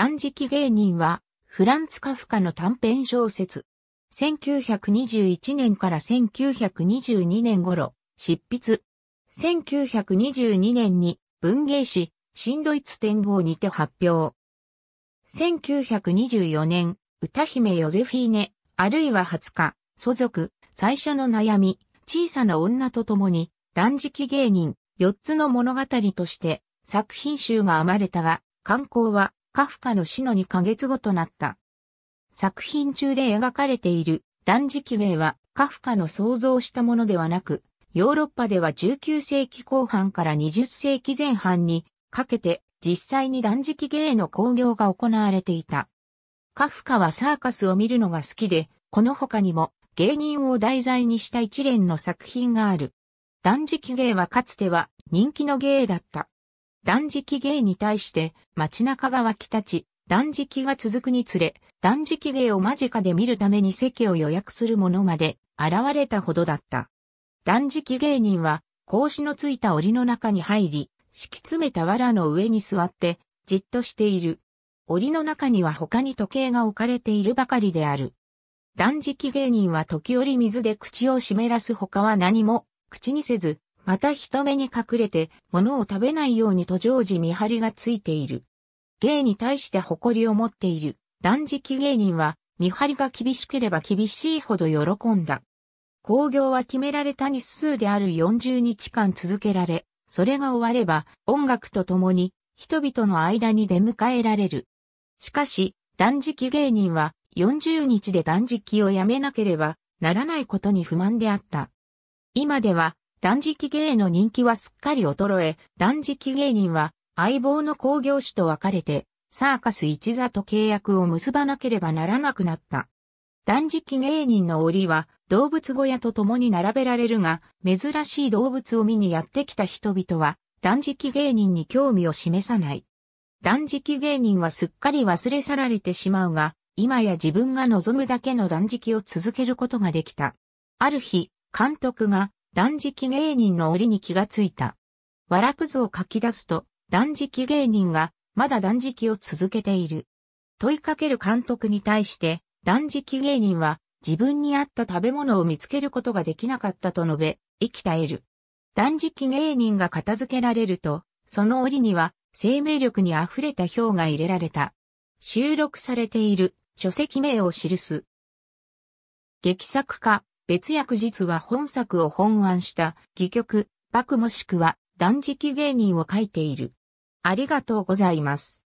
断食芸人は、フランツ・カフカの短編小説。1921年から1922年頃、執筆。1922年に文芸誌、新ドイツ展望にて発表。1924年、歌姫ヨゼフィーネ、あるいは20日、祖族、最初の悩み、小さな女と共に、断食芸人、4つの物語として、作品集が編まれたが、観光はカフカの死の2ヶ月後となった。作品中で描かれている断食芸はカフカの想像したものではなく、ヨーロッパでは19世紀後半から20世紀前半にかけて実際に断食芸の興行が行われていた。カフカはサーカスを見るのが好きで、この他にも芸人を題材にした一連の作品がある。断食芸はかつては人気の芸だった。断食芸に対して街中が沸き立ち、断食が続くにつれ、断食芸を間近で見るために席を予約する者まで現れたほどだった。断食芸人は、格子のついた檻の中に入り、敷き詰めた藁の上に座って、じっとしている。檻の中には他に時計が置かれているばかりである。断食芸人は時折水で口を湿らす他は何も口にせず、また人目に隠れて物を食べないようにと常時見張りがついている。芸に対して誇りを持っている断食芸人は見張りが厳しければ厳しいほど喜んだ。興行は決められた日数である40日間続けられ、それが終われば音楽と共に人々の間に出迎えられる。しかし、断食芸人は40日で断食をやめなければならないことに不満であった。今では断食芸の人気はすっかり衰え、断食芸人は相棒の工業士と別れて、サーカス一座と契約を結ばなければならなくなった。断食芸人の檻は動物小屋と共に並べられるが、珍しい動物を見にやってきた人々は断食芸人に興味を示さない。断食芸人はすっかり忘れ去られてしまうが、今や自分が望むだけの断食を続けることができた。ある日、監督が断食芸人の檻に気がついた。わらくずを書き出すと、断食芸人が、まだ断食を続けている。問いかける監督に対して、断食芸人は、自分に合った食べ物を見つけることができなかったと述べ、生き絶える。断食芸人が片付けられると、その檻には生命力に溢れた表が入れられた。収録されている書籍名を記す。劇作家、別役実は本作を本案した、戯曲、クもしくは断食芸人を書いている。ありがとうございます。